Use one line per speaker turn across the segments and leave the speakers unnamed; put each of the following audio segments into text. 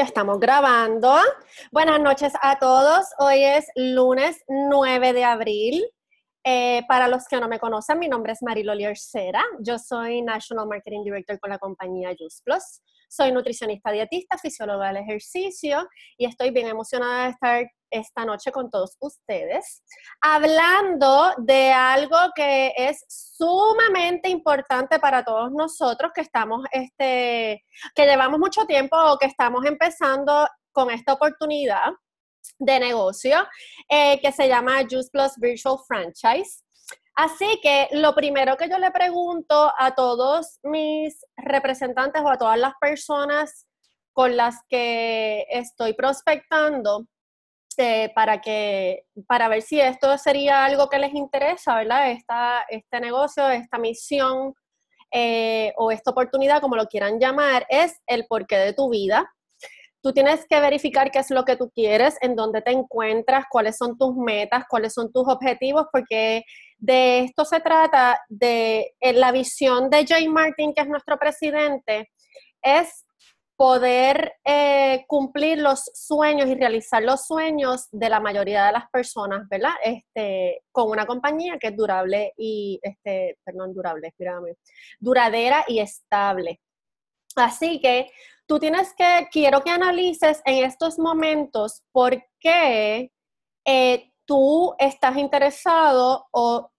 estamos grabando. Buenas noches a todos. Hoy es lunes 9 de abril. Eh, para los que no me conocen, mi nombre es Marilolier Sera. Yo soy National Marketing Director con la compañía Juice Plus. Soy nutricionista dietista, fisióloga del ejercicio y estoy bien emocionada de estar esta noche con todos ustedes, hablando de algo que es sumamente importante para todos nosotros que estamos, este, que llevamos mucho tiempo o que estamos empezando con esta oportunidad de negocio eh, que se llama Juice Plus Virtual Franchise. Así que lo primero que yo le pregunto a todos mis representantes o a todas las personas con las que estoy prospectando este, para, que, para ver si esto sería algo que les interesa, ¿verdad? Esta, este negocio, esta misión eh, o esta oportunidad, como lo quieran llamar, es el porqué de tu vida. Tú tienes que verificar qué es lo que tú quieres, en dónde te encuentras, cuáles son tus metas, cuáles son tus objetivos, porque de esto se trata, de eh, la visión de Jay Martin, que es nuestro presidente, es poder eh, cumplir los sueños y realizar los sueños de la mayoría de las personas, ¿verdad? Este, con una compañía que es durable y, este, perdón, durable, espérame, duradera y estable. Así que tú tienes que, quiero que analices en estos momentos por qué eh, tú estás interesado o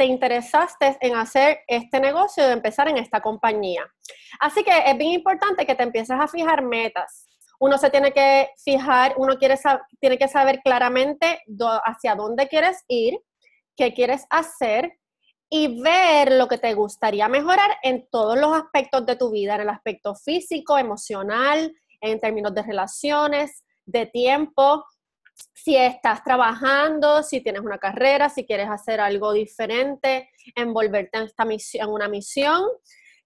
te interesaste en hacer este negocio, de empezar en esta compañía. Así que es bien importante que te empieces a fijar metas. Uno se tiene que fijar, uno quiere tiene que saber claramente hacia dónde quieres ir, qué quieres hacer y ver lo que te gustaría mejorar en todos los aspectos de tu vida, en el aspecto físico, emocional, en términos de relaciones, de tiempo, si estás trabajando, si tienes una carrera, si quieres hacer algo diferente, envolverte en, esta misión, una misión,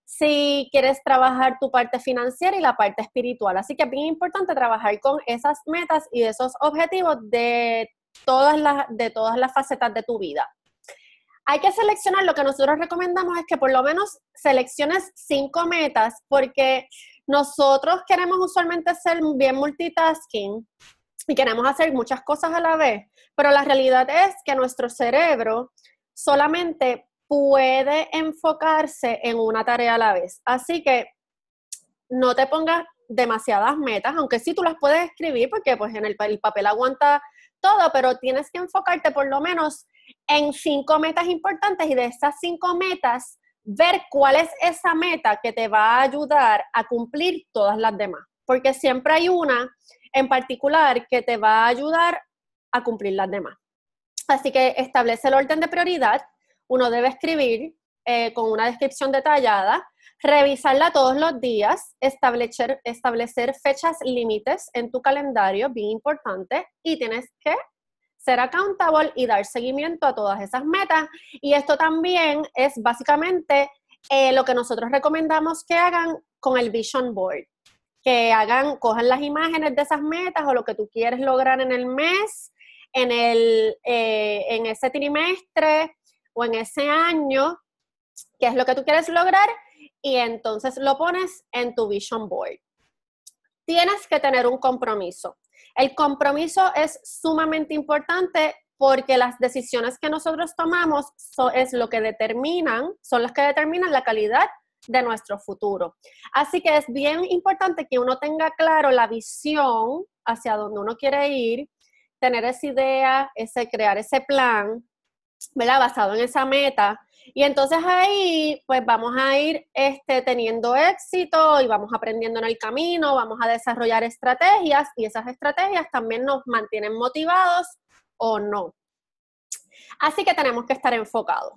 si quieres trabajar tu parte financiera y la parte espiritual. Así que es bien importante trabajar con esas metas y esos objetivos de todas las, de todas las facetas de tu vida. Hay que seleccionar, lo que nosotros recomendamos es que por lo menos selecciones cinco metas, porque nosotros queremos usualmente ser bien multitasking y queremos hacer muchas cosas a la vez, pero la realidad es que nuestro cerebro solamente puede enfocarse en una tarea a la vez. Así que no te pongas demasiadas metas, aunque sí tú las puedes escribir porque pues en el, el papel aguanta todo, pero tienes que enfocarte por lo menos en cinco metas importantes y de esas cinco metas ver cuál es esa meta que te va a ayudar a cumplir todas las demás, porque siempre hay una en particular que te va a ayudar a cumplir las demás. Así que establece el orden de prioridad. Uno debe escribir eh, con una descripción detallada, revisarla todos los días, establecer, establecer fechas límites en tu calendario, bien importante, y tienes que ser accountable y dar seguimiento a todas esas metas. Y esto también es básicamente eh, lo que nosotros recomendamos que hagan con el Vision Board que hagan, cojan las imágenes de esas metas o lo que tú quieres lograr en el mes, en, el, eh, en ese trimestre o en ese año, qué es lo que tú quieres lograr y entonces lo pones en tu vision board. Tienes que tener un compromiso. El compromiso es sumamente importante porque las decisiones que nosotros tomamos son, es lo que determinan, son las que determinan la calidad de nuestro futuro. Así que es bien importante que uno tenga claro la visión hacia donde uno quiere ir, tener esa idea, ese, crear ese plan, ¿verdad? Basado en esa meta. Y entonces ahí, pues vamos a ir este, teniendo éxito y vamos aprendiendo en el camino, vamos a desarrollar estrategias y esas estrategias también nos mantienen motivados o no. Así que tenemos que estar enfocados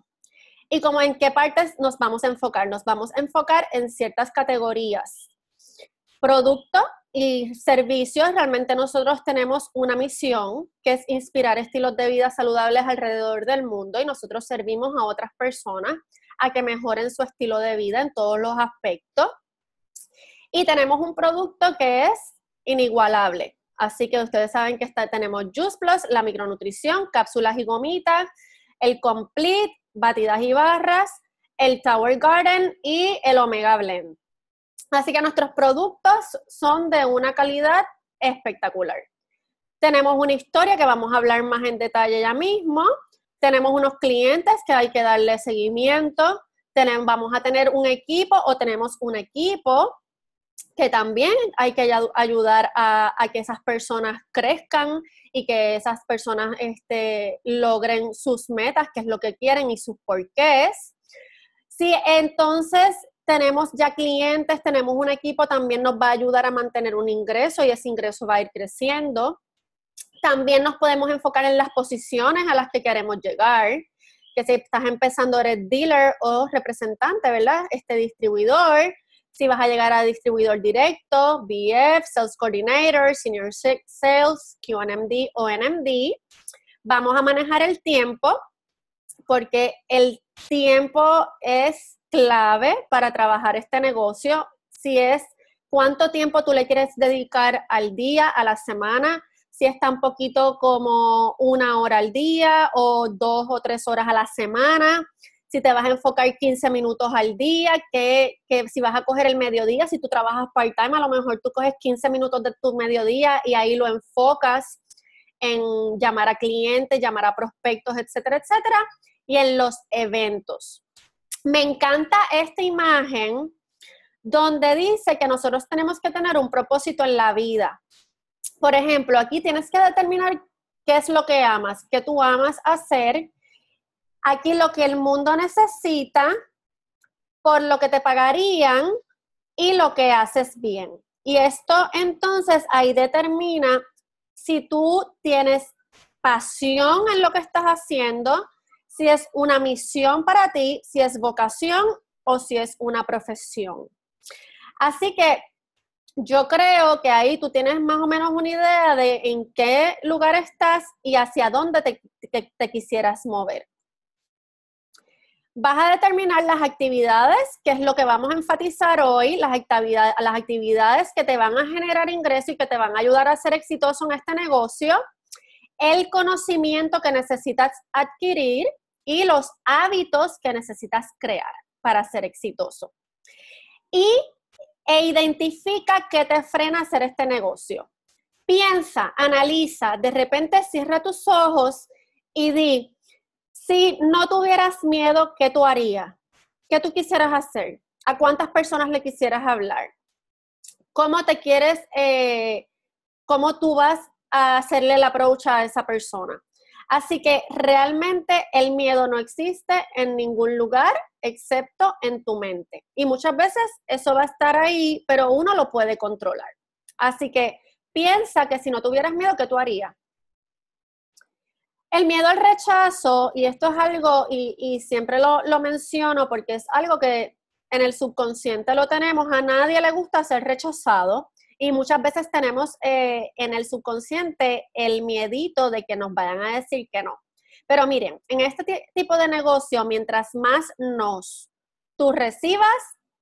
y como en qué partes nos vamos a enfocar. Nos vamos a enfocar en ciertas categorías. Producto y servicios, realmente nosotros tenemos una misión que es inspirar estilos de vida saludables alrededor del mundo y nosotros servimos a otras personas a que mejoren su estilo de vida en todos los aspectos. Y tenemos un producto que es inigualable. Así que ustedes saben que tenemos Juice Plus, la micronutrición, cápsulas y gomitas, el Complete, Batidas y Barras, el Tower Garden y el Omega Blend. Así que nuestros productos son de una calidad espectacular. Tenemos una historia que vamos a hablar más en detalle ya mismo. Tenemos unos clientes que hay que darle seguimiento. vamos a tener un equipo o tenemos un equipo que también hay que ayudar a, que esas personas crezcan y que esas personas este, logren sus metas, que es lo que quieren y sus porqués. Si entonces tenemos ya clientes, tenemos un equipo, también nos va a ayudar a mantener un ingreso y ese ingreso va a ir creciendo. También nos podemos enfocar en las posiciones a las que queremos llegar, que si estás empezando eres dealer o representante, ¿verdad? Este distribuidor, si vas a llegar a distribuidor directo, BF, Sales Coordinator, Senior Sales, QNMD o NMD. Vamos a manejar el tiempo porque el tiempo es clave para trabajar este negocio. Si es cuánto tiempo tú le quieres dedicar al día, a la semana, si es tan poquito como una hora al día o dos o tres horas a la semana, si te vas a enfocar 15 minutos al día, que, si vas a coger el mediodía, si tú trabajas part-time, a lo mejor tú coges 15 minutos de tu mediodía y ahí lo enfocas en llamar a clientes, llamar a prospectos, etcétera, etcétera, y en los eventos. Me encanta esta imagen donde dice que nosotros tenemos que tener un propósito en la vida. Por ejemplo, aquí tienes que determinar qué es lo que amas, qué tú amas hacer, Aquí lo que el mundo necesita, por lo que te pagarían y lo que haces bien. Y esto entonces ahí determina si tú tienes pasión en lo que estás haciendo, si es una misión para ti, si es vocación o si es una profesión. Así que yo creo que ahí tú tienes más o menos una idea de en qué lugar estás y hacia dónde te, quisieras mover vas a determinar las actividades, que es lo que vamos a enfatizar hoy, las, las actividades que te van a generar ingresos y que te van a ayudar a ser exitoso en este negocio, el conocimiento que necesitas adquirir y los hábitos que necesitas crear para ser exitoso. Y e identifica qué te frena hacer este negocio. Piensa, analiza, de repente cierra tus ojos y di, si no tuvieras miedo, ¿qué tú harías? ¿Qué tú quisieras hacer? ¿A cuántas personas le quisieras hablar? ¿Cómo te quieres, eh, cómo tú vas a hacerle el approach a esa persona? Así que realmente el miedo no existe en ningún lugar excepto en tu mente. Y muchas veces eso va a estar ahí, pero uno lo puede controlar. Así que piensa que si no tuvieras miedo, ¿qué tú harías? El miedo al rechazo, y esto es algo, y, siempre lo, menciono porque es algo que en el subconsciente lo tenemos, a nadie le gusta ser rechazado y muchas veces tenemos eh, en el subconsciente el miedito de que nos vayan a decir que no. Pero miren, en este tipo de negocio, mientras más nos tú recibas,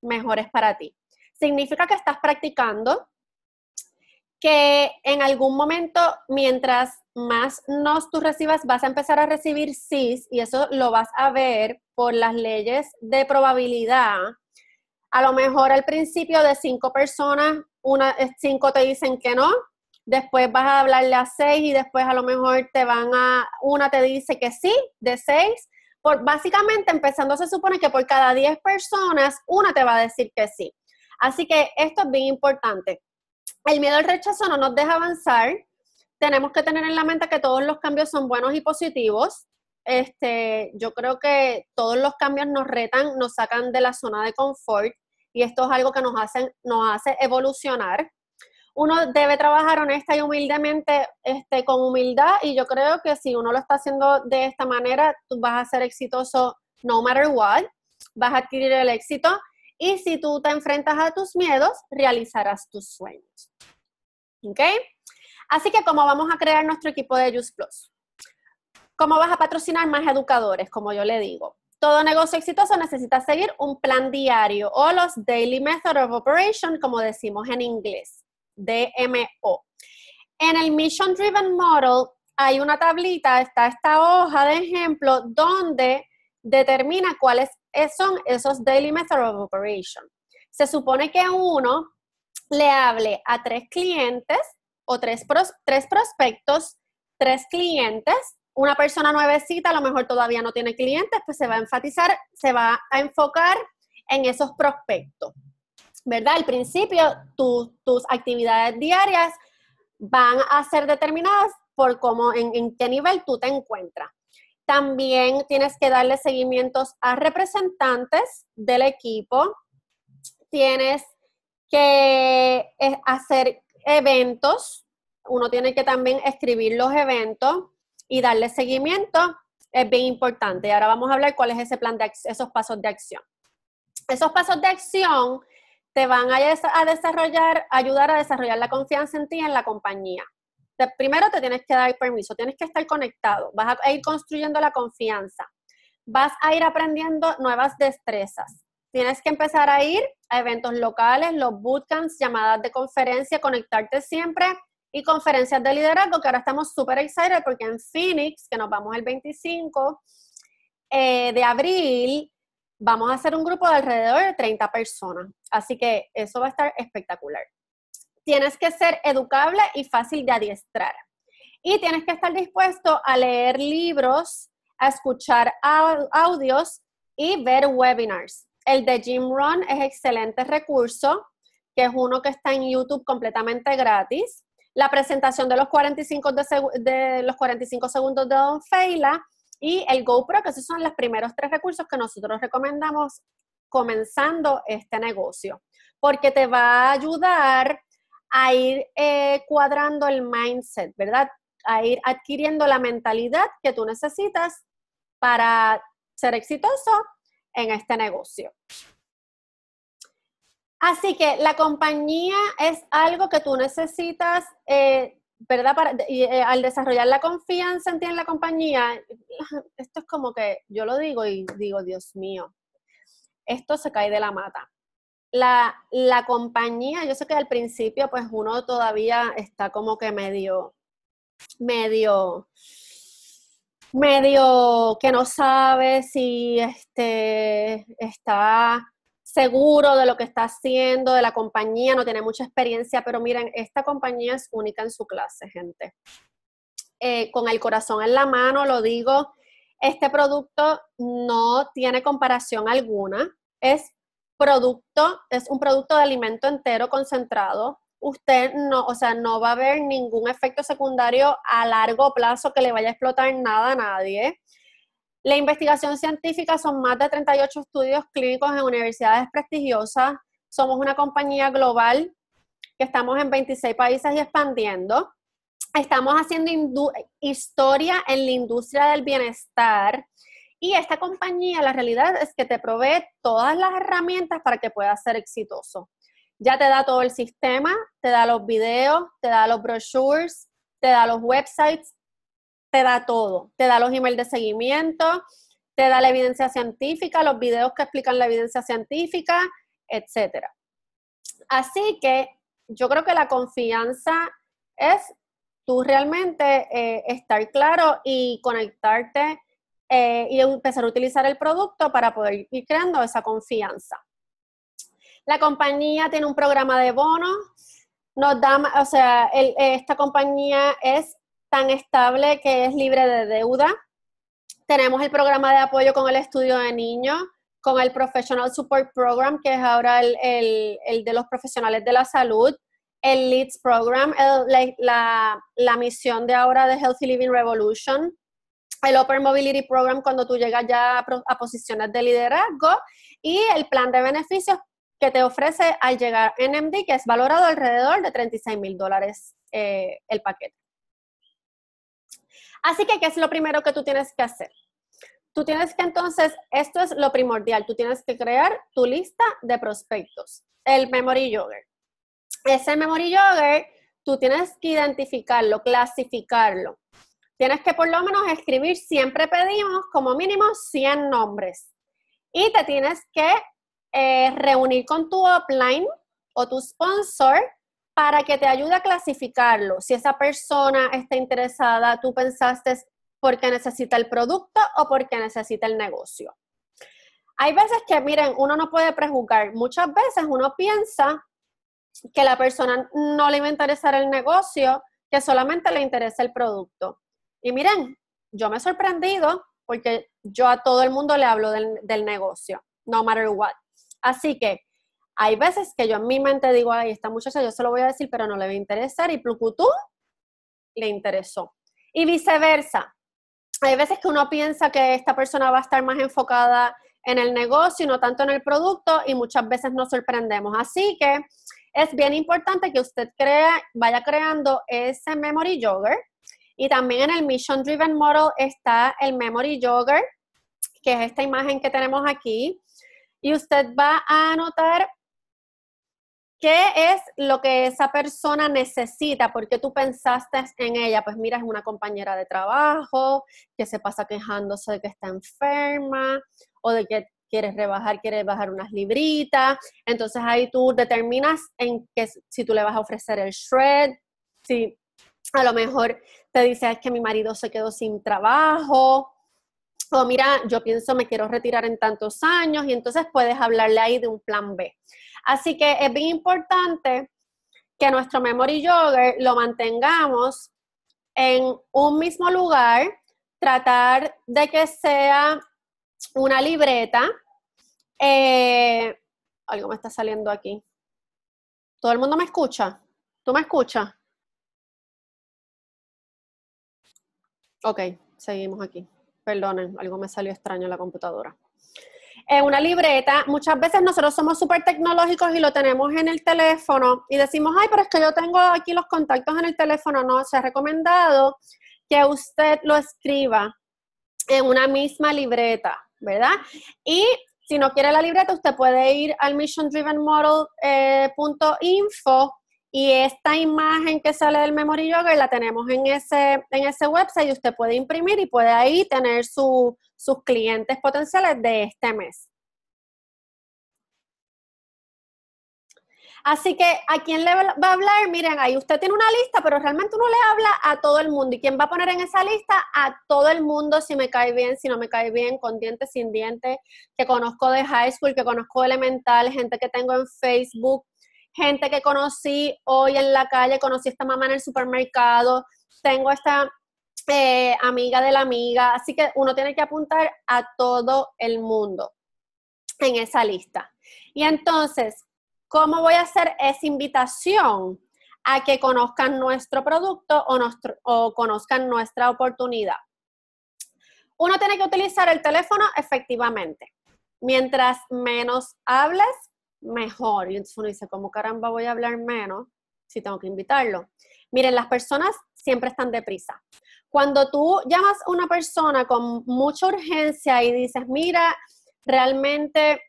mejor es para ti. Significa que estás practicando, que en algún momento, mientras más nos tú recibas, vas a empezar a recibir sí y eso lo vas a ver por las leyes de probabilidad. A lo mejor al principio de cinco personas, una, eh, cinco te dicen que no, después vas a hablarle a seis y después a lo mejor te van a, una te dice que sí, de seis. Por, básicamente empezando se supone que por cada diez personas, una te va a decir que sí. Así que esto es bien importante el miedo al rechazo no nos deja avanzar. Tenemos que tener en la mente que todos los cambios son buenos y positivos. Este, yo creo que todos los cambios nos retan, nos sacan de la zona de confort y esto es algo que nos, hace evolucionar. Uno debe trabajar honesta y humildemente, este, con humildad, y yo creo que si uno lo está haciendo de esta manera, tú vas a ser exitoso no matter what, vas a adquirir el éxito y si tú te enfrentas a tus miedos, realizarás tus sueños. ¿Ok? Así que, ¿cómo vamos a crear nuestro equipo de Juice Plus? ¿Cómo vas a patrocinar más educadores, como yo le digo? Todo negocio exitoso necesita seguir un plan diario o los Daily Method of Operation, como decimos en inglés, DMO. En el Mission Driven Model hay una tablita, está esta hoja de ejemplo donde determina cuál es son esos daily method of operation. Se supone que uno le hable a tres clientes o tres, tres prospectos, tres clientes. Una persona nuevecita a lo mejor todavía no tiene clientes, pues se va a enfatizar, se va a enfocar en esos prospectos. ¿Verdad? Al principio, tus actividades diarias van a ser determinadas por cómo, en qué nivel tú te encuentras. También tienes que darle seguimientos a representantes del equipo. Tienes que eh, hacer eventos. Uno tiene que también escribir los eventos y darle seguimiento. Es bien importante. Y ahora vamos a hablar cuál es ese plan de esos pasos de acción. Esos pasos de acción te van a, desarrollar, ayudar a desarrollar la confianza en ti y en la compañía primero te tienes que dar permiso, tienes que estar conectado, vas a ir construyendo la confianza, vas a ir aprendiendo nuevas destrezas. Tienes que empezar a ir a eventos locales, los bootcamps, llamadas de conferencia, conectarte siempre y conferencias de liderazgo, que ahora estamos súper excited porque en Phoenix, que nos vamos el 25 eh, de abril, vamos a hacer un grupo de alrededor de 30 personas. Así que eso va a estar espectacular tienes que ser educable y fácil de adiestrar. Y tienes que estar dispuesto a leer libros, a escuchar audios y ver webinars. El de Jim Ron es excelente recurso, que es uno que está en YouTube completamente gratis. La presentación de los 45, de, de los 45 segundos de Don Feila y el GoPro, que esos son los primeros tres recursos que nosotros recomendamos comenzando este negocio, porque te va a ayudar a ir eh, cuadrando el mindset, ¿verdad? A ir adquiriendo la mentalidad que tú necesitas para ser exitoso en este negocio. Así que la compañía es algo que tú necesitas, eh, ¿verdad? Para, eh, al desarrollar la confianza en ti en la compañía, esto es como que yo lo digo y digo, Dios mío, esto se cae de la mata la, compañía, yo sé que al principio pues uno todavía está como que medio, medio, medio que no sabe si este, está seguro de lo que está haciendo, de la compañía, no tiene mucha experiencia, pero miren, esta compañía es única en su clase, gente. Eh, con el corazón en la mano, lo digo, este producto no tiene comparación alguna, es producto, es un producto de alimento entero concentrado. Usted no, o sea, no va a haber ningún efecto secundario a largo plazo que le vaya a explotar nada a nadie. La investigación científica son más de 38 estudios clínicos en universidades prestigiosas. Somos una compañía global que estamos en 26 países y expandiendo. Estamos haciendo historia en la industria del bienestar y esta compañía, la realidad es que te provee todas las herramientas para que puedas ser exitoso. Ya te da todo el sistema, te da los videos, te da los brochures, te da los websites, te da todo. Te da los emails de seguimiento, te da la evidencia científica, los videos que explican la evidencia científica, etc. Así que yo creo que la confianza es tú realmente eh, estar claro y conectarte eh, y empezar a utilizar el producto para poder ir creando esa confianza. La compañía tiene un programa de bonos, nos da, o sea, esta compañía es tan estable que es libre de deuda. Tenemos el programa de apoyo con el estudio de niños, con el Professional Support Program, que es ahora el, el, de los profesionales de la salud, el LEADS Program, la, la misión de ahora de Healthy Living Revolution, el Open Mobility Program cuando tú llegas ya a, posiciones de liderazgo y el plan de beneficios que te ofrece al llegar en MD que es valorado alrededor de 36 mil dólares eh, el paquete. Así que, ¿qué es lo primero que tú tienes que hacer? Tú tienes que entonces, esto es lo primordial, tú tienes que crear tu lista de prospectos, el memory yogurt. Ese memory Jogger tú tienes que identificarlo, clasificarlo. Tienes que por lo menos escribir, siempre pedimos como mínimo 100 nombres. Y te tienes que eh, reunir con tu upline o tu sponsor para que te ayude a clasificarlo. Si esa persona está interesada, tú pensaste porque necesita el producto o porque necesita el negocio. Hay veces que, miren, uno no puede prejuzgar. Muchas veces uno piensa que la persona no le va a interesar el negocio, que solamente le interesa el producto. Y miren, yo me he sorprendido porque yo a todo el mundo le hablo del, negocio, no matter what. Así que hay veces que yo en mi mente digo, ay, esta muchacha yo se lo voy a decir, pero no le va a interesar y plucutú le interesó. Y viceversa. Hay veces que uno piensa que esta persona va a estar más enfocada en el negocio y no tanto en el producto y muchas veces nos sorprendemos. Así que es bien importante que usted crea, vaya creando ese memory jogger y también en el Mission Driven Model está el Memory Jogger, que es esta imagen que tenemos aquí. Y usted va a anotar ¿Qué es lo que esa persona necesita? porque tú pensaste en ella? Pues mira, es una compañera de trabajo que se pasa quejándose de que está enferma o de que quieres rebajar, quieres bajar unas libritas. Entonces ahí tú determinas en que si tú le vas a ofrecer el shred, si a lo mejor te dice es que mi marido se quedó sin trabajo, o mira, yo pienso me quiero retirar en tantos años, y entonces puedes hablarle ahí de un plan B. Así que es bien importante que nuestro memory jogger lo mantengamos en un mismo lugar, tratar de que sea una libreta. Eh, algo me está saliendo aquí. ¿Todo el mundo me escucha? ¿Tú me escuchas? Ok, seguimos aquí. Perdonen, algo me salió extraño en la computadora. En una libreta, muchas veces nosotros somos súper tecnológicos y lo tenemos en el teléfono y decimos, ay, pero es que yo tengo aquí los contactos en el teléfono. No, se ha recomendado que usted lo escriba en una misma libreta, ¿verdad? Y si no quiere la libreta, usted puede ir al missiondrivenmodel.info eh, y esta imagen que sale del Memory Yoga la tenemos en ese, en ese website y usted puede imprimir y puede ahí tener sus clientes potenciales de este mes. Así que, ¿a quién le va a hablar? Miren, ahí usted tiene una lista, pero realmente uno le habla a todo el mundo. ¿Y quién va a poner en esa lista? A todo el mundo, si me cae bien, si no me cae bien, con dientes, sin dientes, que conozco de high school, que conozco elemental, gente que tengo en Facebook, gente que conocí hoy en la calle, conocí a esta mamá en el supermercado, tengo esta eh, amiga de la amiga, así que uno tiene que apuntar a todo el mundo en esa lista. Y entonces, ¿cómo voy a hacer esa invitación a que conozcan nuestro producto o, o conozcan nuestra oportunidad? Uno tiene que utilizar el teléfono efectivamente. Mientras menos hables, mejor. Y entonces uno dice, ¿cómo caramba voy a hablar menos si tengo que invitarlo? Miren, las personas siempre están deprisa. Cuando tú llamas a una persona con mucha urgencia y dices, mira, realmente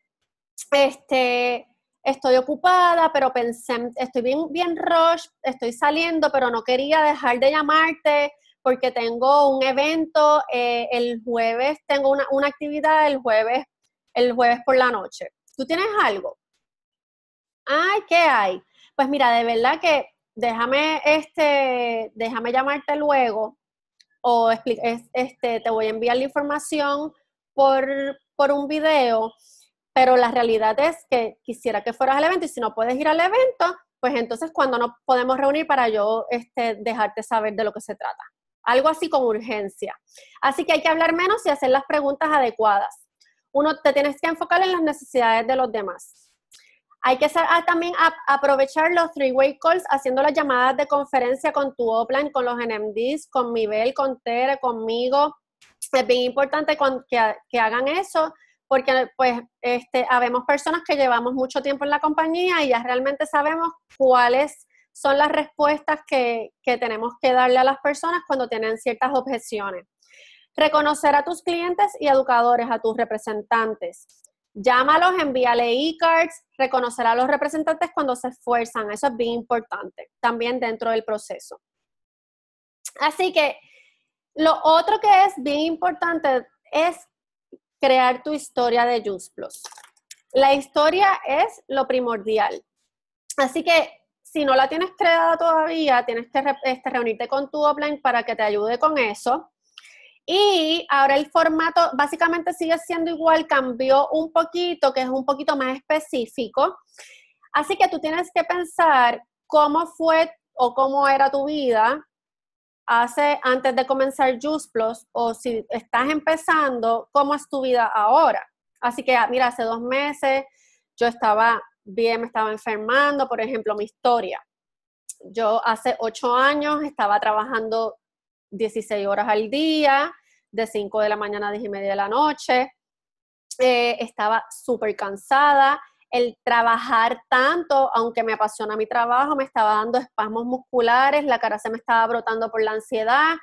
este, estoy ocupada, pero pensé, estoy bien, bien rush, estoy saliendo, pero no quería dejar de llamarte porque tengo un evento eh, el jueves, tengo una, una actividad el jueves, el jueves por la noche. ¿Tú tienes algo? ay, ¿qué hay? Pues mira, de verdad que déjame, este, déjame llamarte luego o este, te voy a enviar la información por, por un video, pero la realidad es que quisiera que fueras al evento y si no puedes ir al evento, pues entonces cuando nos podemos reunir para yo este, dejarte saber de lo que se trata. Algo así con urgencia. Así que hay que hablar menos y hacer las preguntas adecuadas. Uno, te tienes que enfocar en las necesidades de los demás. Hay que ah, también aprovechar los three-way calls haciendo las llamadas de conferencia con tu opline, con los NMDs, con Mibel, con Tere, conmigo. Es bien importante que, hagan eso porque pues este, habemos personas que llevamos mucho tiempo en la compañía y ya realmente sabemos cuáles son las respuestas que tenemos que darle a las personas cuando tienen ciertas objeciones. Reconocer a tus clientes y educadores, a tus representantes. Llámalos, envíale e-cards, reconocer a los representantes cuando se esfuerzan. Eso es bien importante también dentro del proceso. Así que lo otro que es bien importante es crear tu historia de Juice La historia es lo primordial. Así que si no la tienes creada todavía, tienes que este, reunirte con tu offline para que te ayude con eso. Y ahora el formato básicamente sigue siendo igual, cambió un poquito, que es un poquito más específico. Así que tú tienes que pensar cómo fue o cómo era tu vida hace antes de comenzar Juice Plus o si estás empezando, cómo es tu vida ahora. Así que ah, mira, hace dos meses yo estaba bien, me estaba enfermando, por ejemplo, mi historia. Yo hace ocho años estaba trabajando 16 horas al día, de 5 de la mañana a 10 y media de la noche. Eh, estaba súper cansada. El trabajar tanto, aunque me apasiona mi trabajo, me estaba dando espasmos musculares, la cara se me estaba brotando por la ansiedad,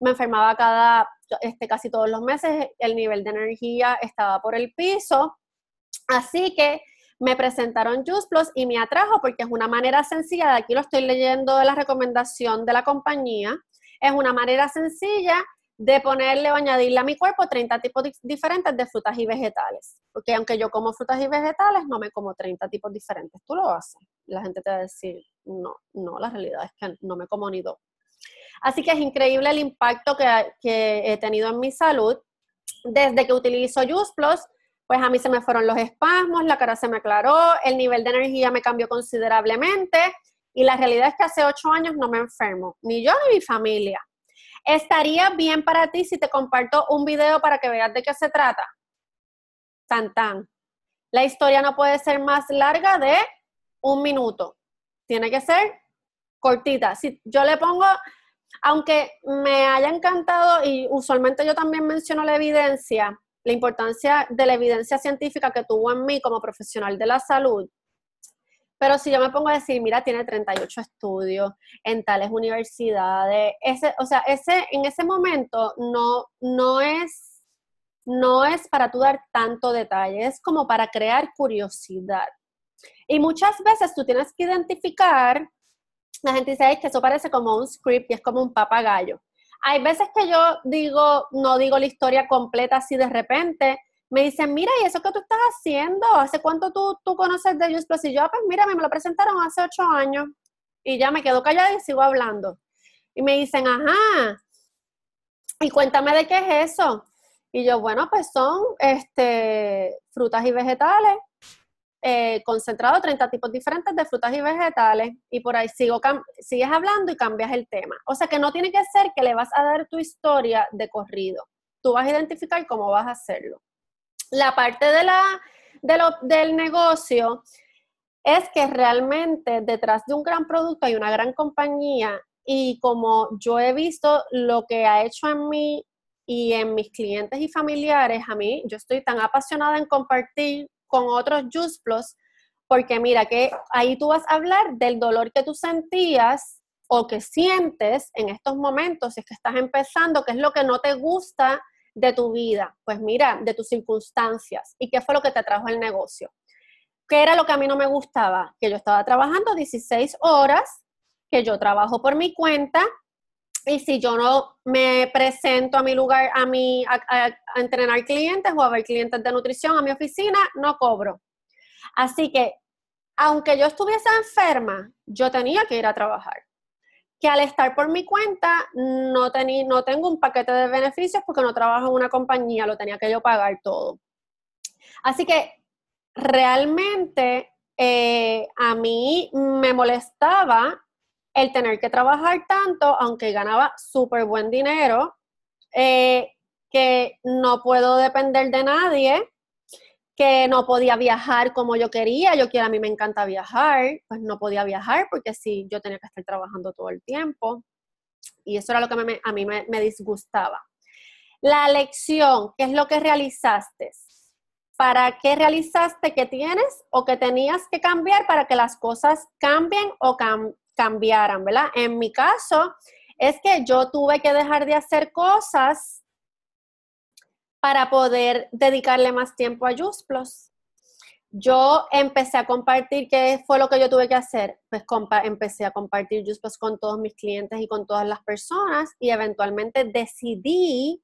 me enfermaba cada, este, casi todos los meses, el nivel de energía estaba por el piso. Así que me presentaron Juice Plus y me atrajo porque es una manera sencilla, de aquí lo estoy leyendo de la recomendación de la compañía, es una manera sencilla de ponerle o añadirle a mi cuerpo 30 tipos diferentes de frutas y vegetales. Porque aunque yo como frutas y vegetales, no me como 30 tipos diferentes. Tú lo haces. La gente te va a decir, no, no, la realidad es que no me como ni dos. Así que es increíble el impacto que, he tenido en mi salud. Desde que utilizo Juice Plus, pues a mí se me fueron los espasmos, la cara se me aclaró, el nivel de energía me cambió considerablemente y la realidad es que hace ocho años no me enfermo, ni yo ni mi familia. ¿Estaría bien para ti si te comparto un video para que veas de qué se trata? Tan tan. La historia no puede ser más larga de un minuto. Tiene que ser cortita. Si yo le pongo, aunque me haya encantado y usualmente yo también menciono la evidencia, la importancia de la evidencia científica que tuvo en mí como profesional de la salud, pero si yo me pongo a decir, mira, tiene 38 estudios en tales universidades, ese, o sea, ese, en ese momento no, no es, no es para tú dar tanto detalle, es como para crear curiosidad. Y muchas veces tú tienes que identificar, la gente dice, es que eso parece como un script y es como un papagayo. Hay veces que yo digo, no digo la historia completa así de repente, me dicen, mira, ¿y eso que tú estás haciendo? ¿Hace cuánto tú, conoces de Just Plus? Y yo, ah, pues mira, me lo presentaron hace ocho años. Y ya me quedo callada y sigo hablando. Y me dicen, ajá, y cuéntame de qué es eso. Y yo, bueno, pues son este, frutas y vegetales, eh, concentrado 30 tipos diferentes de frutas y vegetales. Y por ahí sigo sigues hablando y cambias el tema. O sea que no tiene que ser que le vas a dar tu historia de corrido. Tú vas a identificar cómo vas a hacerlo. La parte de la, del negocio es que realmente detrás de un gran producto hay una gran compañía y como yo he visto lo que ha hecho en mí y en mis clientes y familiares, a mí yo estoy tan apasionada en compartir con otros Juice Plus porque mira que ahí tú vas a hablar del dolor que tú sentías o que sientes en estos momentos, si es que estás empezando, qué es lo que no te gusta de tu vida? Pues mira, de tus circunstancias. ¿Y qué fue lo que te trajo el negocio? ¿Qué era lo que a mí no me gustaba? Que yo estaba trabajando 16 horas, que yo trabajo por mi cuenta, y si yo no me presento a mi lugar, a, mi, a entrenar clientes o a ver clientes de nutrición a mi oficina, no cobro. Así que, aunque yo estuviese enferma, yo tenía que ir a trabajar que al estar por mi cuenta no, no tengo un paquete de beneficios porque no trabajo en una compañía, lo tenía que yo pagar todo. Así que realmente eh, a mí me molestaba el tener que trabajar tanto, aunque ganaba súper buen dinero, eh, que no puedo depender de nadie, que no podía viajar como yo quería, yo quiero, a mí me encanta viajar, pues no podía viajar porque sí, yo tenía que estar trabajando todo el tiempo. Y eso era lo que a mí me, disgustaba. La lección, ¿qué es lo que realizaste? ¿Para qué realizaste que tienes o que tenías que cambiar para que las cosas cambien o cambiaran, verdad? En mi caso, es que yo tuve que dejar de hacer cosas para poder dedicarle más tiempo a Just Yo empecé a compartir, ¿qué fue lo que yo tuve que hacer? Pues empecé a compartir Just con todos mis clientes y con todas las personas y eventualmente decidí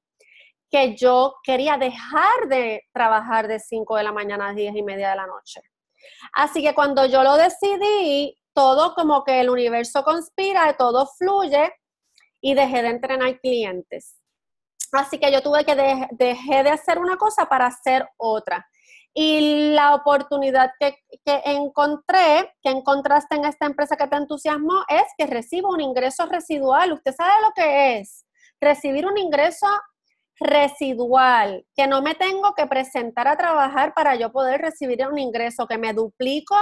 que yo quería dejar de trabajar de 5 de la mañana a 10 y media de la noche. Así que cuando yo lo decidí, todo como que el universo conspira, todo fluye y dejé de entrenar clientes. Así que yo tuve que dejar de hacer una cosa para hacer otra. Y la oportunidad que, que, encontré, que encontraste en esta empresa que te entusiasmó, es que recibo un ingreso residual. Usted sabe lo que es recibir un ingreso residual, que no me tengo que presentar a trabajar para yo poder recibir un ingreso, que me duplico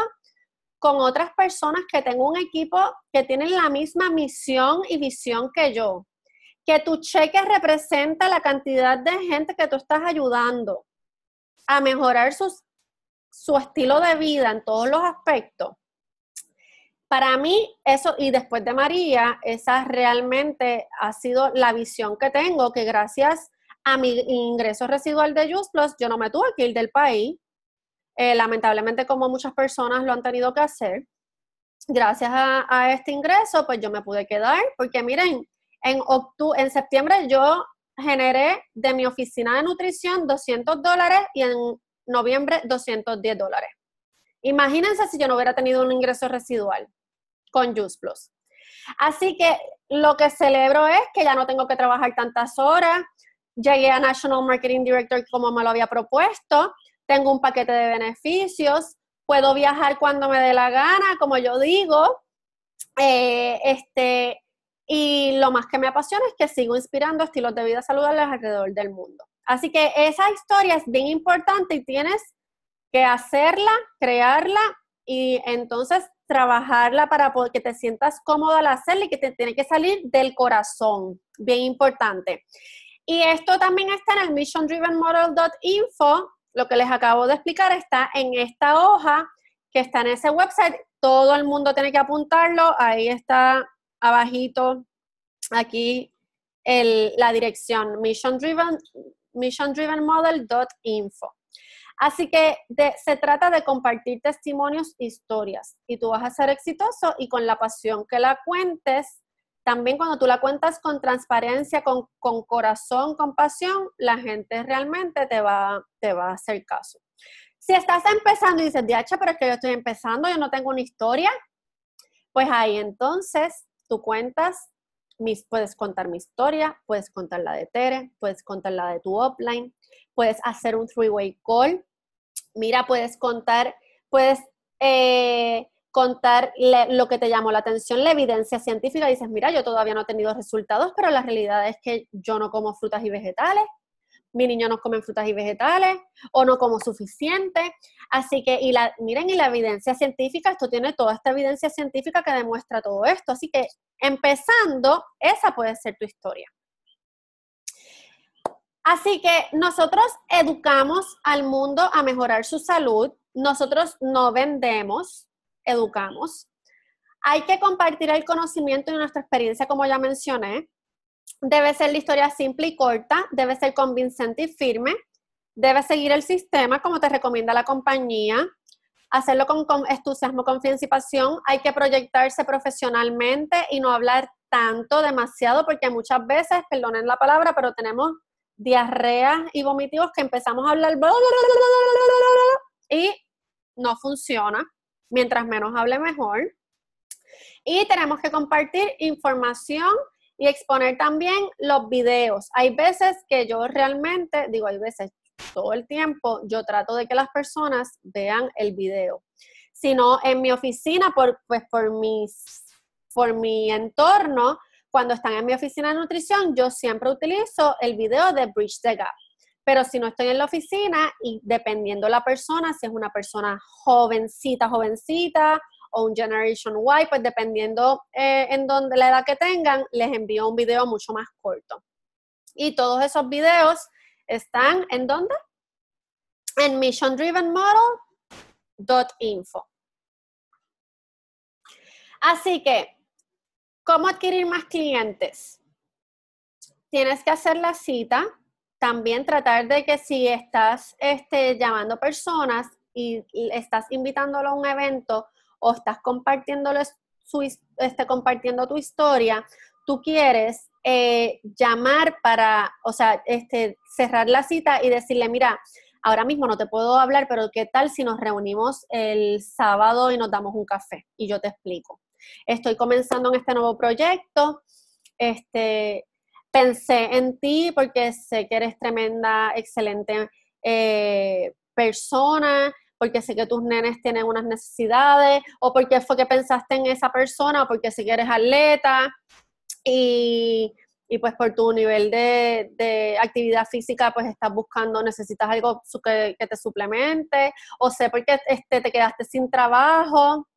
con otras personas que tengo un equipo que tienen la misma misión y visión que yo que tu cheque representa la cantidad de gente que tú estás ayudando a mejorar su estilo de vida en todos los aspectos. Para mí, eso, y después de María, esa realmente ha sido la visión que tengo, que gracias a mi ingreso residual de Just Plus, yo no me tuve que ir del país. Eh, lamentablemente, como muchas personas lo han tenido que hacer, gracias a este ingreso, pues yo me pude quedar, porque miren, en, en septiembre yo generé de mi oficina de nutrición 200 dólares y en noviembre 210 dólares. Imagínense si yo no hubiera tenido un ingreso residual con Juice Plus. Así que lo que celebro es que ya no tengo que trabajar tantas horas, llegué a National Marketing Director como me lo había propuesto, tengo un paquete de beneficios, puedo viajar cuando me dé la gana, como yo digo, eh, este, y lo más que me apasiona es que sigo inspirando estilos de vida saludables alrededor del mundo. Así que esa historia es bien importante y tienes que hacerla, crearla y entonces trabajarla para que te sientas cómoda al hacerla y que te tiene que salir del corazón. Bien importante. Y esto también está en el missiondrivenmodel.info. Lo que les acabo de explicar está en esta hoja que está en ese website. Todo el mundo tiene que apuntarlo. Ahí está abajito aquí la dirección mission driven, Así que se trata de compartir testimonios, historias, y tú vas a ser exitoso y con la pasión que la cuentes, también cuando tú la cuentas con transparencia, con, corazón, con pasión, la gente realmente te va, te va a hacer caso. Si estás empezando y dices, Diacha, pero es que yo estoy empezando, yo no tengo una historia, pues ahí entonces Tú cuentas, puedes contar mi historia, puedes contar la de Tere, puedes contar la de tu offline, puedes hacer un three-way call. Mira, puedes contar, puedes eh, contar lo que te llamó la atención, la evidencia científica. Dices, mira, yo todavía no he tenido resultados, pero la realidad es que yo no como frutas y vegetales mi niño no come frutas y vegetales o no como suficiente. Así que, y la, miren, y la evidencia científica, esto tiene toda esta evidencia científica que demuestra todo esto. Así que, empezando, esa puede ser tu historia. Así que nosotros educamos al mundo a mejorar su salud. Nosotros no vendemos, educamos. Hay que compartir el conocimiento y nuestra experiencia, como ya mencioné. Debe ser la historia simple y corta, debe ser convincente y firme, debe seguir el sistema como te recomienda la compañía, hacerlo con, entusiasmo, confianza y pasión, hay que proyectarse profesionalmente y no hablar tanto, demasiado, porque muchas veces, perdonen la palabra, pero tenemos diarreas y vomitivos que empezamos a hablar y no funciona. Mientras menos hable, mejor. Y tenemos que compartir información y exponer también los videos. Hay veces que yo realmente, digo, hay veces, todo el tiempo, yo trato de que las personas vean el video. Si no, en mi oficina, por, pues por, mis, por mi entorno, cuando están en mi oficina de nutrición, yo siempre utilizo el video de Bridge the Gap. Pero si no estoy en la oficina y dependiendo la persona, si es una persona jovencita, jovencita, o un Generation Y, pues dependiendo eh, en donde la edad que tengan, les envío un video mucho más corto. Y todos esos videos están en dónde? En missiondrivenmodel.info. Así que, ¿cómo adquirir más clientes? Tienes que hacer la cita, también tratar de que si estás este, llamando personas y, estás invitándolo a un evento, o estás este, compartiendo tu historia, tú quieres eh, llamar para, o sea, este, cerrar la cita y decirle, mira, ahora mismo no te puedo hablar, pero ¿qué tal si nos reunimos el sábado y nos damos un café? Y yo te explico. Estoy comenzando en este nuevo proyecto. Este, pensé en ti porque sé que eres tremenda, excelente eh, persona porque sé que tus nenes tienen unas necesidades, o porque fue que pensaste en esa persona, o porque si que eres atleta, y, pues por tu nivel de, actividad física, pues estás buscando, necesitas algo que, te suplemente, o sé porque este, te quedaste sin trabajo,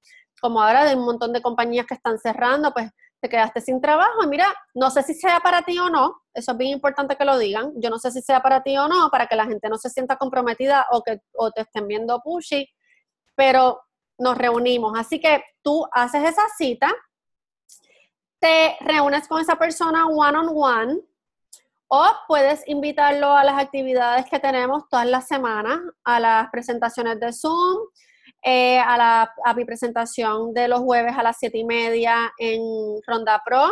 como ahora de un montón de compañías que están cerrando, pues te quedaste sin trabajo y mira, no sé si sea para ti o no, eso es bien importante que lo digan, yo no sé si sea para ti o no, para que la gente no se sienta comprometida o que te estén viendo pushy, pero nos reunimos. Así que tú haces esa cita, te reúnes con esa persona one on one o puedes invitarlo a las actividades que tenemos todas las semanas, a las presentaciones de Zoom, eh, a, la, mi presentación de los jueves a las 7 y media en Ronda Pro.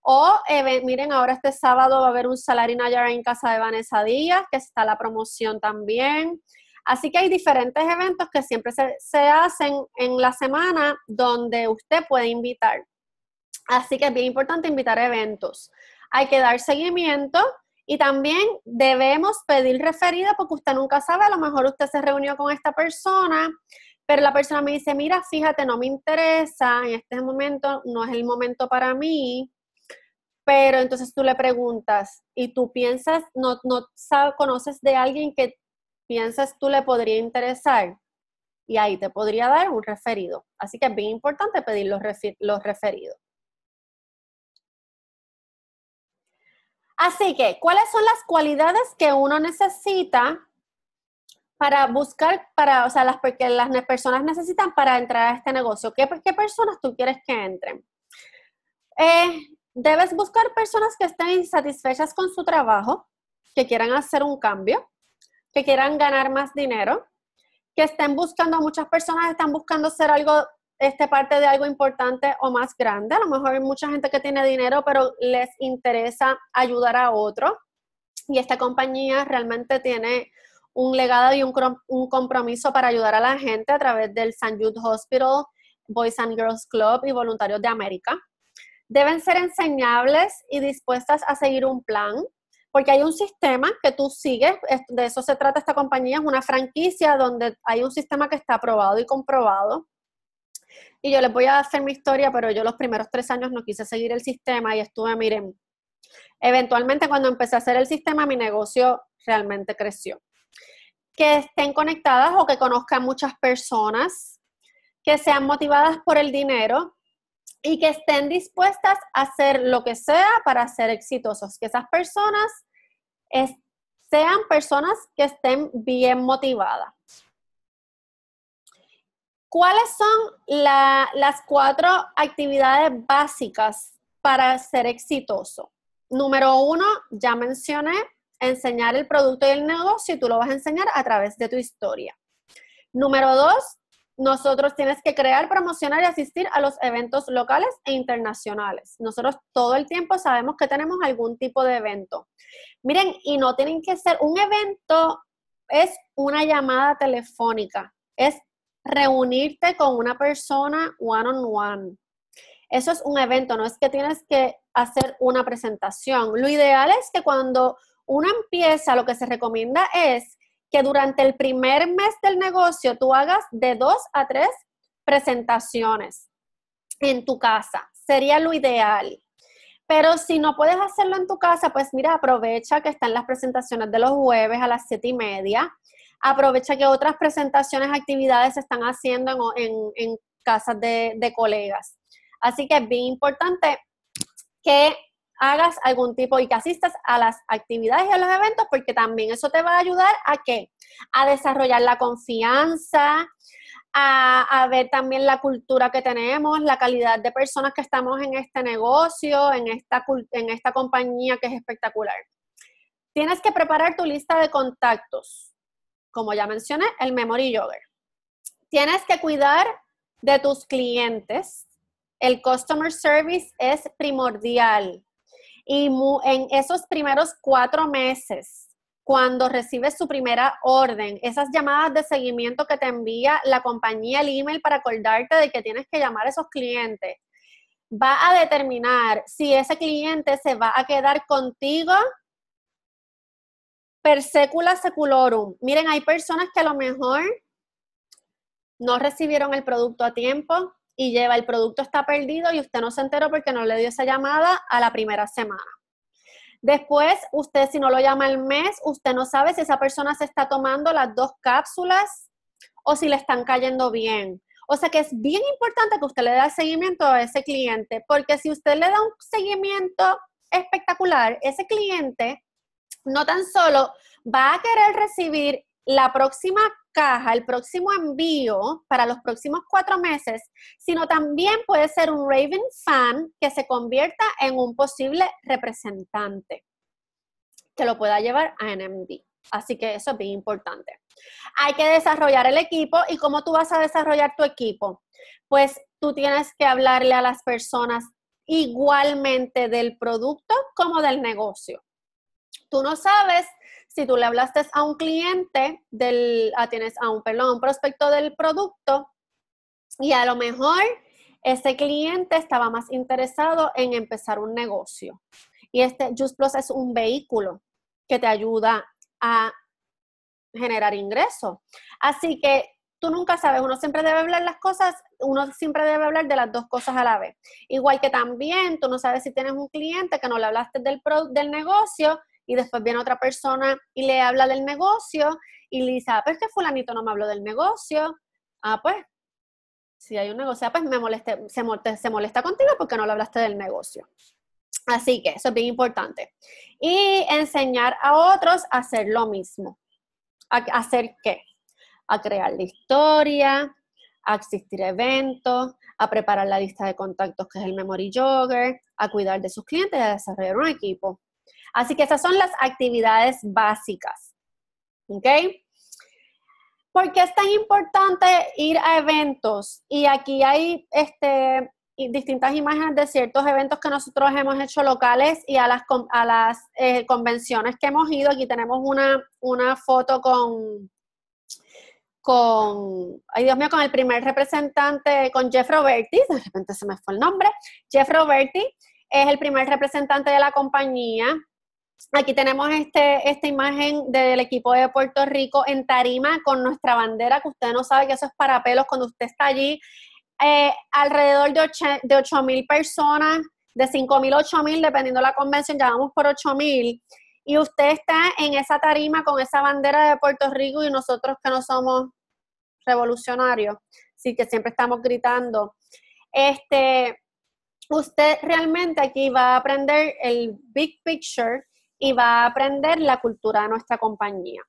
O eh, miren, ahora este sábado va a haber un Salarina Yara en casa de Vanessa Díaz, que está la promoción también. Así que hay diferentes eventos que siempre se, se, hacen en la semana donde usted puede invitar. Así que es bien importante invitar eventos. Hay que dar seguimiento y también debemos pedir referida porque usted nunca sabe, a lo mejor usted se reunió con esta persona pero la persona me dice, mira, fíjate, no me interesa, en este momento no es el momento para mí, pero entonces tú le preguntas y tú piensas, no, no sabes, conoces de alguien que piensas tú le podría interesar y ahí te podría dar un referido. Así que es bien importante pedir los, los referidos. Así que, ¿cuáles son las cualidades que uno necesita para buscar, para, o sea, las porque las personas necesitan para entrar a este negocio? ¿Qué, qué personas tú quieres que entren? Eh, debes buscar personas que estén insatisfechas con su trabajo, que quieran hacer un cambio, que quieran ganar más dinero, que estén buscando, muchas personas están buscando ser algo, este parte de algo importante o más grande. A lo mejor hay mucha gente que tiene dinero, pero les interesa ayudar a otro. Y esta compañía realmente tiene un legado y un, compromiso para ayudar a la gente a través del san Jude Hospital, Boys and Girls Club y Voluntarios de América. Deben ser enseñables y dispuestas a seguir un plan, porque hay un sistema que tú sigues, de eso se trata esta compañía, es una franquicia donde hay un sistema que está aprobado y comprobado. Y yo les voy a hacer mi historia, pero yo los primeros tres años no quise seguir el sistema y estuve, miren, eventualmente cuando empecé a hacer el sistema, mi negocio realmente creció que estén conectadas o que conozcan muchas personas, que sean motivadas por el dinero y que estén dispuestas a hacer lo que sea para ser exitosos, que esas personas sean personas que estén bien motivadas. ¿Cuáles son las cuatro actividades básicas para ser exitoso? Número uno, ya mencioné, enseñar el producto y el negocio y tú lo vas a enseñar a través de tu historia. Número dos, nosotros tienes que crear, promocionar y asistir a los eventos locales e internacionales. Nosotros todo el tiempo sabemos que tenemos algún tipo de evento. Miren, y no tienen que ser un evento, es una llamada telefónica, es reunirte con una persona one on one. Eso es un evento, no es que tienes que hacer una presentación. Lo ideal es que cuando una empieza, lo que se recomienda es que durante el primer mes del negocio tú hagas de dos a tres presentaciones en tu casa. Sería lo ideal. Pero si no puedes hacerlo en tu casa, pues mira, aprovecha que están las presentaciones de los jueves a las siete y media. Aprovecha que otras presentaciones, actividades se están haciendo en, en, casas de, de colegas. Así que es bien importante que hagas algún tipo y que asistas a las actividades y a los eventos, porque también eso te va a ayudar a qué? A desarrollar la confianza, a, ver también la cultura que tenemos, la calidad de personas que estamos en este negocio, en esta, en esta compañía que es espectacular. Tienes que preparar tu lista de contactos, como ya mencioné, el memory jogger. Tienes que cuidar de tus clientes. El customer service es primordial y en esos primeros cuatro meses, cuando recibes su primera orden, esas llamadas de seguimiento que te envía la compañía, el email para acordarte de que tienes que llamar a esos clientes, va a determinar si ese cliente se va a quedar contigo per secula seculorum. Miren, hay personas que a lo mejor no recibieron el producto a tiempo, y lleva el producto está perdido y usted no se enteró porque no le dio esa llamada a la primera semana. Después, usted si no lo llama el mes, usted no sabe si esa persona se está tomando las dos cápsulas o si le están cayendo bien. O sea que es bien importante que usted le dé seguimiento a ese cliente, porque si usted le da un seguimiento espectacular, ese cliente no tan solo va a querer recibir la próxima caja, el próximo envío para los próximos cuatro meses, sino también puede ser un Raven fan que se convierta en un posible representante que lo pueda llevar a NMD. Así que eso es bien importante. Hay que desarrollar el equipo y cómo tú vas a desarrollar tu equipo. Pues tú tienes que hablarle a las personas igualmente del producto como del negocio. Tú no sabes si tú le hablaste a un cliente del, a, ah, tienes a un, perdón, un prospecto del producto y a lo mejor ese cliente estaba más interesado en empezar un negocio. Y este Just Plus es un vehículo que te ayuda a generar ingresos. Así que tú nunca sabes, uno siempre debe hablar las cosas, uno siempre debe hablar de las dos cosas a la vez. Igual que también tú no sabes si tienes un cliente que no le hablaste del, del negocio y después viene otra persona y le habla del negocio y le dice, ah, pues que fulanito no me habló del negocio, ah, pues, si hay un negocio, ah, pues me moleste se, molesta contigo porque no le hablaste del negocio. Así que eso es bien importante. Y enseñar a otros a hacer lo mismo. ¿A hacer qué? A crear la historia, a asistir eventos, a preparar la lista de contactos que es el Memory Jogger, a cuidar de sus clientes y a desarrollar un equipo. Así que esas son las actividades básicas. ¿Ok? ¿Por qué es tan importante ir a eventos? Y aquí hay este, distintas imágenes de ciertos eventos que nosotros hemos hecho locales y a las, eh, convenciones que hemos ido. Aquí tenemos una, foto con, con, ay Dios mío, con el primer representante, con Jeff Roberti, de repente se me fue el nombre, Jeff Roberti es el primer representante de la compañía Aquí tenemos este, esta imagen del equipo de Puerto Rico en tarima con nuestra bandera, que usted no sabe que eso es para pelos cuando usted está allí. Eh, alrededor de 8, de mil personas, de 5.000 mil, 8 mil, dependiendo de la convención, ya vamos por 8.000, Y usted está en esa tarima con esa bandera de Puerto Rico y nosotros que no somos revolucionarios, sí que siempre estamos gritando. Este, usted realmente aquí va a aprender el big picture y va a aprender la cultura de nuestra compañía.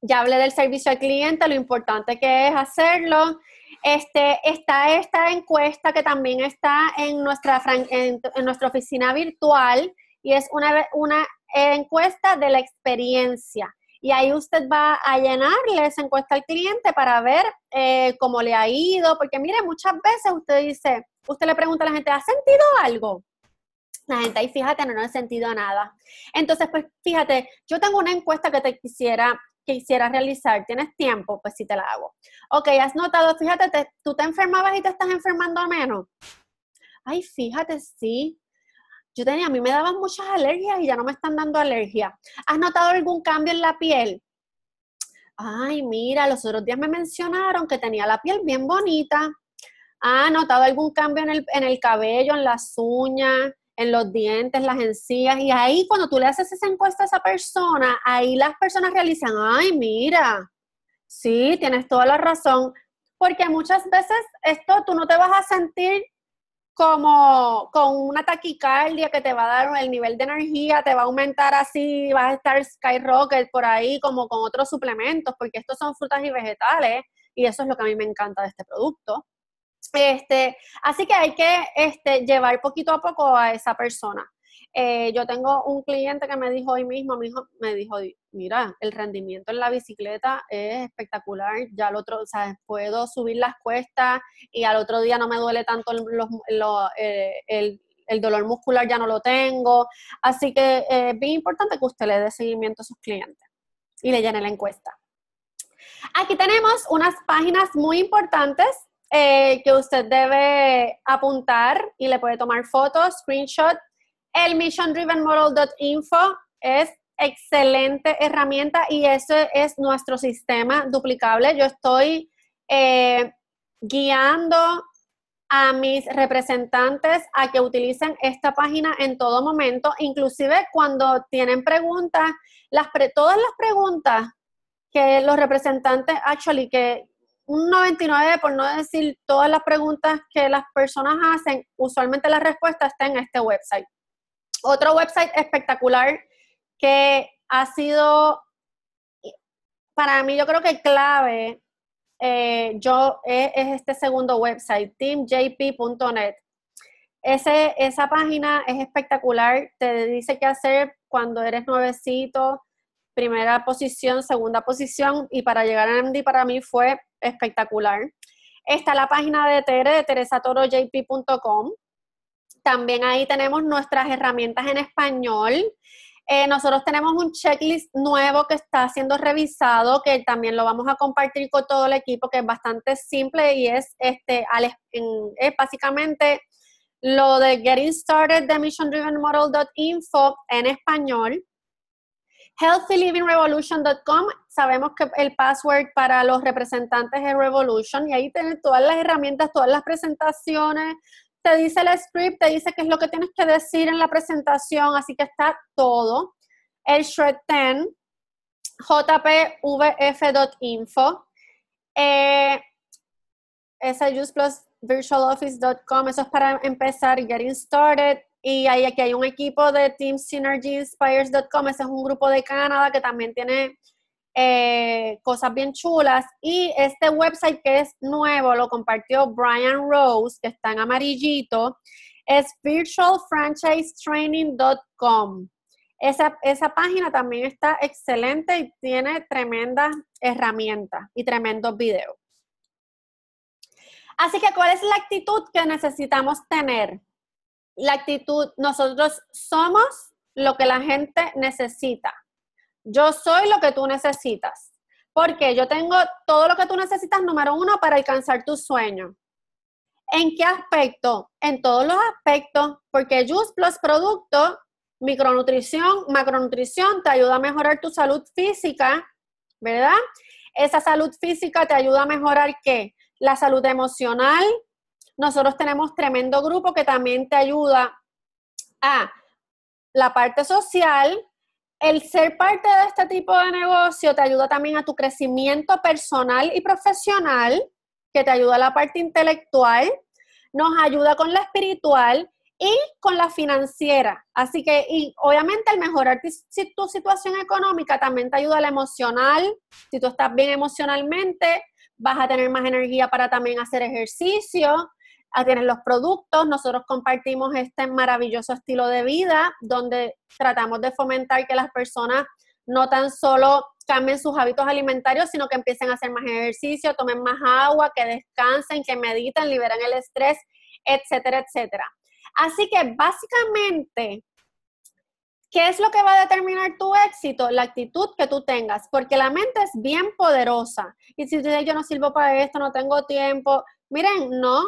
Ya hablé del servicio al cliente, lo importante que es hacerlo. Este, está esta encuesta que también está en nuestra, en, nuestra oficina virtual y es una, una encuesta de la experiencia. Y ahí usted va a llenarle esa encuesta al cliente para ver eh, cómo le ha ido, porque mire, muchas veces usted dice, usted le pregunta a la gente, ¿ha sentido algo? La gente ahí, fíjate, no, no he sentido nada. Entonces, pues fíjate, yo tengo una encuesta que te quisiera que quisiera realizar, ¿tienes tiempo? Pues sí te la hago. Ok, has notado, fíjate, tú te enfermabas y te estás enfermando menos. Ay, fíjate, sí. Yo tenía, a mí me daban muchas alergias y ya no me están dando alergia ¿Has notado algún cambio en la piel? Ay, mira, los otros días me mencionaron que tenía la piel bien bonita. ¿Ha notado algún cambio en el, en el cabello, en las uñas? en los dientes, las encías, y ahí cuando tú le haces esa encuesta a esa persona, ahí las personas realizan, ay, mira, sí, tienes toda la razón, porque muchas veces esto tú no te vas a sentir como con una taquicardia que te va a dar el nivel de energía, te va a aumentar así, vas a estar skyrocket por ahí como con otros suplementos, porque estos son frutas y vegetales y eso es lo que a mí me encanta de este producto. Este, así que hay que este, llevar poquito a poco a esa persona. Eh, yo tengo un cliente que me dijo hoy mismo, me dijo, me dijo, mira, el rendimiento en la bicicleta es espectacular, ya al otro, o sea, puedo subir las cuestas y al otro día no me duele tanto el, eh, dolor muscular, ya no lo tengo. Así que eh, es bien importante que usted le dé seguimiento a sus clientes y le llene la encuesta. Aquí tenemos unas páginas muy importantes eh, que usted debe apuntar y le puede tomar fotos, screenshot. El missiondrivenmodel.info es excelente herramienta y ese es nuestro sistema duplicable. Yo estoy eh, guiando a mis representantes a que utilicen esta página en todo momento, inclusive cuando tienen preguntas, las todas las preguntas que los representantes actually que, un 99, por no decir todas las preguntas que las personas hacen, usualmente la respuesta está en este website. Otro website espectacular que ha sido, para mí yo creo que clave, eh, yo, eh, es, este segundo website, teamjp.net. esa página es espectacular, te dice qué hacer cuando eres nuevecito, primera posición, segunda posición, y para llegar a MD para mí fue espectacular. Está la página de Tere, de teresatorojp.com. También ahí tenemos nuestras herramientas en español. Eh, nosotros tenemos un checklist nuevo que está siendo revisado, que también lo vamos a compartir con todo el equipo, que es bastante simple y es, este, básicamente lo de Getting Started de missiondrivenmodel.info en español healthylivingrevolution.com. Sabemos que el password para los representantes es Revolution y ahí tienes todas las herramientas, todas las presentaciones. Te dice el script, te dice qué es lo que tienes que decir en la presentación, así que está todo. El Shred 10, jpvf.info, eh, ese virtualoffice.com, eso es para empezar, getting started, y aquí hay un equipo de Team Inspires.com, ese es un grupo de Canadá que también tiene eh, cosas bien chulas. Y este website que es nuevo lo compartió Brian Rose, que está en amarillito, es virtualfranchisetraining.com. Esa, esa página también está excelente y tiene tremendas herramientas y tremendos videos. Así que, ¿cuál es la actitud que necesitamos tener? la actitud, nosotros somos lo que la gente necesita. Yo soy lo que tú necesitas. Porque yo tengo todo lo que tú necesitas, número uno, para alcanzar tu sueño. ¿En qué aspecto? En todos los aspectos, porque Just Plus Producto, micronutrición, macronutrición, te ayuda a mejorar tu salud física, ¿verdad? Esa salud física te ayuda a mejorar qué? La salud emocional, nosotros tenemos tremendo grupo que también te ayuda a la parte social. El ser parte de este tipo de negocio te ayuda también a tu crecimiento personal y profesional, que te ayuda a la parte intelectual, nos ayuda con la espiritual y con la financiera. Así que, y obviamente, el mejorar tu situación económica también te ayuda a la emocional. Si tú estás bien emocionalmente, vas a tener más energía para también hacer ejercicio, tienen los productos, nosotros compartimos este maravilloso estilo de vida donde tratamos de fomentar que las personas no tan solo cambien sus hábitos alimentarios, sino que empiecen a hacer más ejercicio, tomen más agua, que descansen, que mediten, liberen el estrés, etcétera, etcétera. Así que básicamente, ¿qué es lo que va a determinar tu éxito? La actitud que tú tengas, porque la mente es bien poderosa. Y si tú dices, yo no sirvo para esto, no tengo tiempo, miren, no,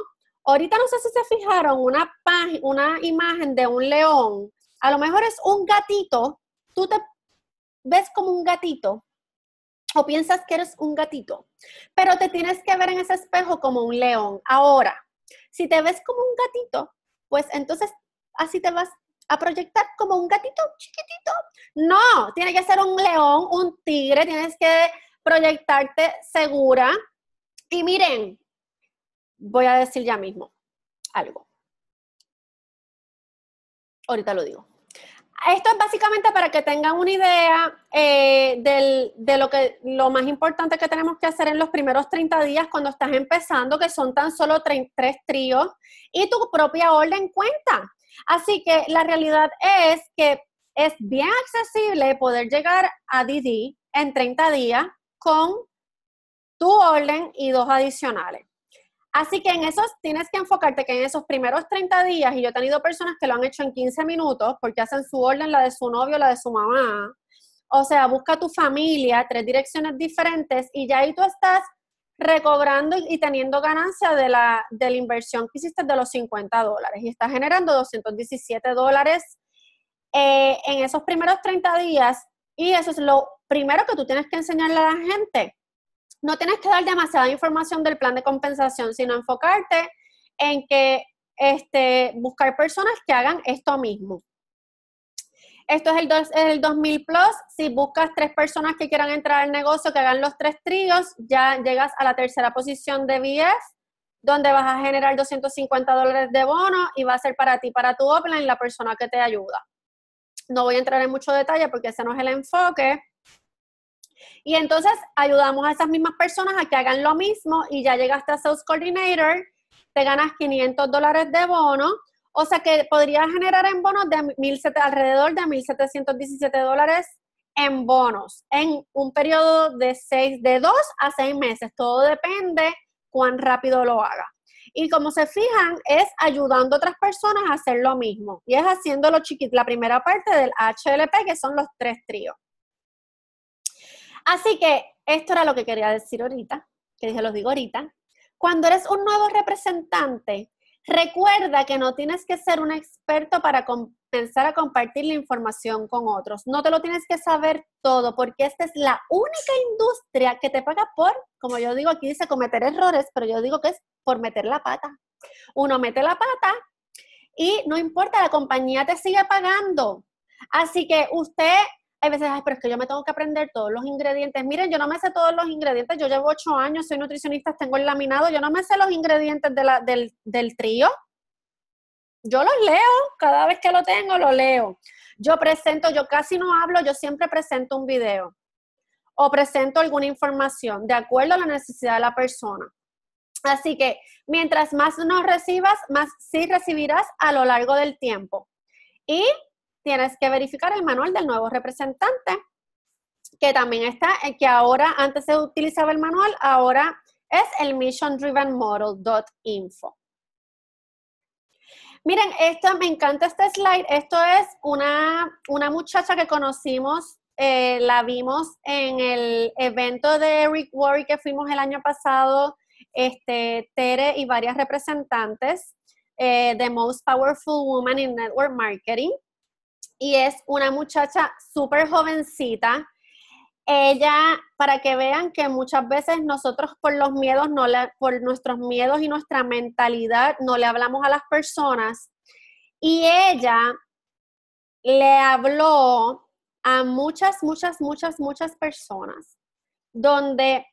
Ahorita no sé si se fijaron una, una imagen de un león. A lo mejor es un gatito. Tú te ves como un gatito o piensas que eres un gatito, pero te tienes que ver en ese espejo como un león. Ahora, si te ves como un gatito, pues entonces así te vas a proyectar como un gatito chiquitito. No, tiene que ser un león, un tigre, tienes que proyectarte segura. Y miren, voy a decir ya mismo algo. Ahorita lo digo. Esto es básicamente para que tengan una idea eh, de lo, que, lo más importante que tenemos que hacer en los primeros 30 días cuando estás empezando, que son tan solo tres tríos y tu propia orden cuenta. Así que la realidad es que es bien accesible poder llegar a DD en 30 días con tu orden y dos adicionales. Así que en esos tienes que enfocarte que en esos primeros 30 días, y yo he tenido personas que lo han hecho en 15 minutos porque hacen su orden, la de su novio, la de su mamá. O sea, busca tu familia, tres direcciones diferentes y ya ahí tú estás recobrando y teniendo ganancia de la, de la inversión que hiciste de los 50 dólares y estás generando 217 dólares eh, en esos primeros 30 días y eso es lo primero que tú tienes que enseñarle a la gente no tienes que dar demasiada información del plan de compensación, sino enfocarte en que este, buscar personas que hagan esto mismo. Esto es el, 2000 Plus. Si buscas tres personas que quieran entrar al negocio, que hagan los tres tríos, ya llegas a la tercera posición de BF, donde vas a generar 250 dólares de bono y va a ser para ti, para tu offline, la persona que te ayuda. No voy a entrar en mucho detalle porque ese no es el enfoque. Y entonces ayudamos a esas mismas personas a que hagan lo mismo y ya llegaste a Sales Coordinator, te ganas 500 dólares de bono, o sea que podrías generar en bonos de alrededor de 1.717 dólares en bonos en un periodo de, seis, de 2 a 6 meses. Todo depende cuán rápido lo hagas. Y como se fijan, es ayudando a otras personas a hacer lo mismo. Y es haciendo la primera parte del HLP, que son los tres tríos. Así que esto era lo que quería decir ahorita, que dije, los digo ahorita. Cuando eres un nuevo representante, recuerda que no tienes que ser un experto para comenzar a compartir la información con otros. No te lo tienes que saber todo, porque esta es la única industria que te paga por, como yo digo, aquí dice cometer errores, pero yo digo que es por meter la pata. Uno mete la pata y no importa, la compañía te sigue pagando. Así que usted hay veces, ay, pero es que yo me tengo que aprender todos los ingredientes. Miren, yo no me sé todos los ingredientes, yo llevo ocho años, soy nutricionista, tengo el laminado, yo no me sé los ingredientes de del, del trío. Yo los leo, cada vez que lo tengo, lo leo. Yo presento, yo casi no hablo, yo siempre presento un video o presento alguna información de acuerdo a la necesidad de la persona. Así que mientras más nos recibas, más sí recibirás a lo largo del tiempo. Y tienes que verificar el manual del nuevo representante, que también está, eh, que ahora antes se utilizaba el manual, ahora es el MissionDrivenModel.info. Miren, esto me encanta este slide. Esto es una, muchacha que conocimos, eh, la vimos en el evento de Rick Warry que fuimos el año pasado, este, Tere y varias representantes The eh, Most Powerful Woman in Network Marketing y es una muchacha súper jovencita. Ella, para que vean que muchas veces nosotros por los miedos, no le, por nuestros miedos y nuestra mentalidad, no le hablamos a las personas. Y ella le habló a muchas, muchas, muchas, muchas personas, donde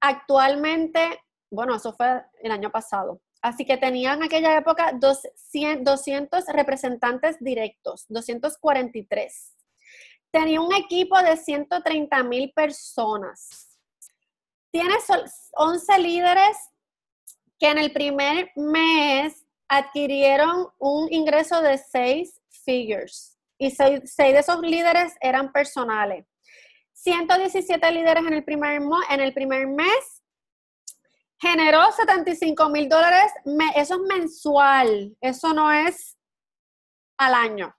actualmente, bueno, eso fue el año pasado, Así que tenía en aquella época 200, 200 representantes directos, 243. Tenía un equipo de 130 mil personas. Tiene 11 líderes que en el primer mes adquirieron un ingreso de 6 figures y 6 de esos líderes eran personales. 117 líderes en el primer, en el primer mes generó 75 mil dólares, eso es mensual, eso no es al año.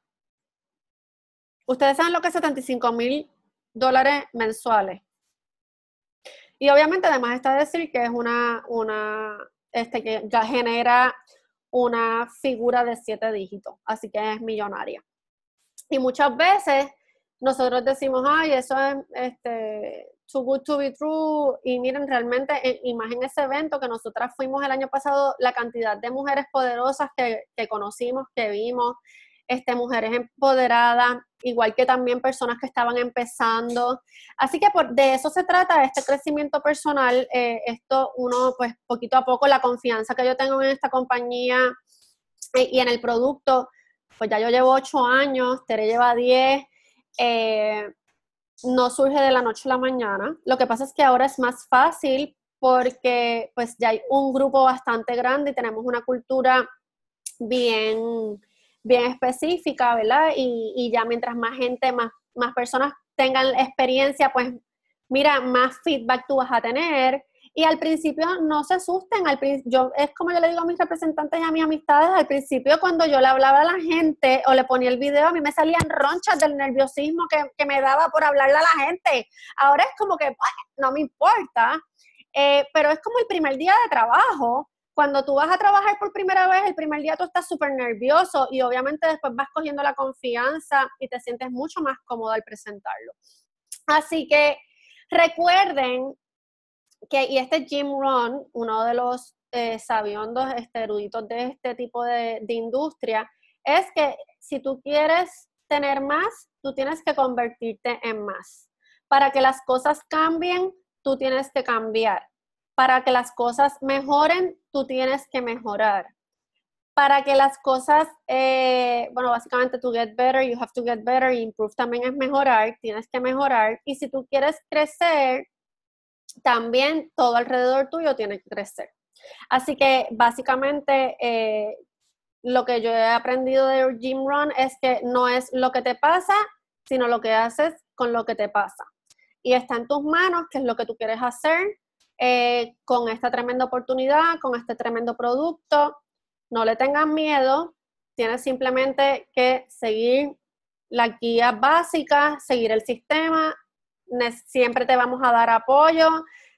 Ustedes saben lo que es 75 mil dólares mensuales. Y obviamente además está decir que es una, una, este, que ya genera una figura de siete dígitos, así que es millonaria. Y muchas veces nosotros decimos, ay, eso es, este, Too Good To Be True y miren, realmente, eh, y ese evento que nosotras fuimos el año pasado, la cantidad de mujeres poderosas que, conocimos, que vimos, este, mujeres empoderadas, igual que también personas que estaban empezando. Así que por, de eso se trata, este crecimiento personal, eh, esto uno, pues poquito a poco, la confianza que yo tengo en esta compañía eh, y en el producto, pues ya yo llevo ocho años, Tere lleva diez no surge de la noche a la mañana. Lo que pasa es que ahora es más fácil porque pues ya hay un grupo bastante grande y tenemos una cultura bien, bien específica, ¿verdad? Y, y ya mientras más gente, más, más personas tengan experiencia, pues mira, más feedback tú vas a tener y al principio no se asusten, al yo, es como yo le digo a mis representantes y a mis amistades, al principio cuando yo le hablaba a la gente o le ponía el video, a mí me salían ronchas del nerviosismo que, me daba por hablarle a la gente. Ahora es como que, bueno, no me importa, eh, pero es como el primer día de trabajo. Cuando tú vas a trabajar por primera vez, el primer día tú estás súper nervioso y obviamente después vas cogiendo la confianza y te sientes mucho más cómodo al presentarlo. Así que recuerden y este Jim Rohn, uno de los eh, sabiondos este, eruditos de este tipo de, industria, es que si tú quieres tener más, tú tienes que convertirte en más. Para que las cosas cambien, tú tienes que cambiar. Para que las cosas mejoren, tú tienes que mejorar. Para que las cosas, eh, bueno, básicamente to get better, you have to get better, improve también es mejorar, tienes que mejorar. Y si tú quieres crecer, también todo alrededor tuyo tiene que crecer. Así que básicamente eh, lo que yo he aprendido de Jim Ron es que no es lo que te pasa, sino lo que haces con lo que te pasa. Y está en tus manos qué es lo que tú quieres hacer eh, con esta tremenda oportunidad, con este tremendo producto. No le tengas miedo, tienes simplemente que seguir la guía básica, seguir el sistema siempre te vamos a dar apoyo,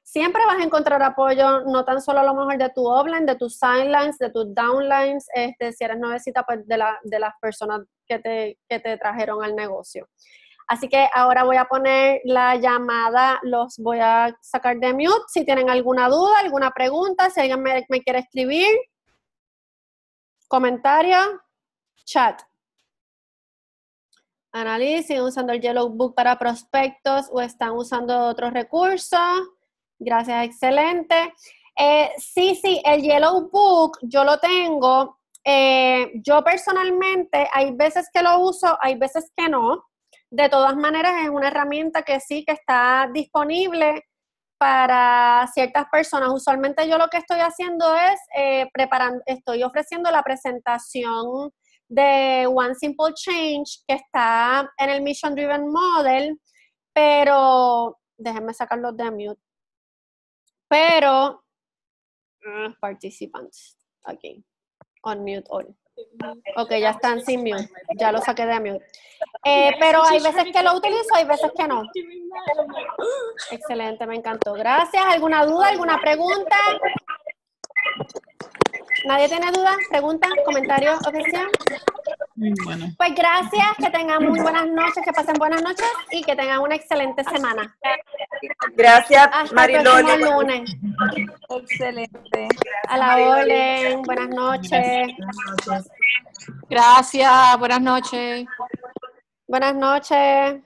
siempre vas a encontrar apoyo, no tan solo a lo mejor de tu offline, de tus sidelines, de tus downlines, este, si eres nuevecita, pues de, la, de las personas que te, trajeron al negocio. Así que ahora voy a poner la llamada, los voy a sacar de mute. Si tienen alguna duda, alguna pregunta, si alguien me, me quiere escribir, comentario, chat. Analice, usando el Yellow Book para prospectos o están usando otros recursos. Gracias, excelente. Eh, sí, sí, el Yellow Book yo lo tengo. Eh, yo personalmente hay veces que lo uso, hay veces que no. De todas maneras, es una herramienta que sí que está disponible para ciertas personas. Usualmente yo lo que estoy haciendo es eh, preparando, estoy ofreciendo la presentación de One Simple Change que está en el Mission Driven Model, pero déjenme sacarlo de mute. Pero participantes, ah, participants aquí. On mute all. Ok, ya están sin mute. Ya lo saqué de mute. Eh, pero hay veces que lo utilizo, hay veces que no. Excelente, me encantó. Gracias. ¿Alguna duda, alguna pregunta? ¿Nadie tiene dudas, preguntas, comentarios, objeción? Pues gracias, que tengan muy buenas noches, que pasen buenas noches y que tengan una excelente semana. Gracias, Hasta lunes. Excelente. A la orden, buenas noches. Gracias, buenas noches. Buenas noches.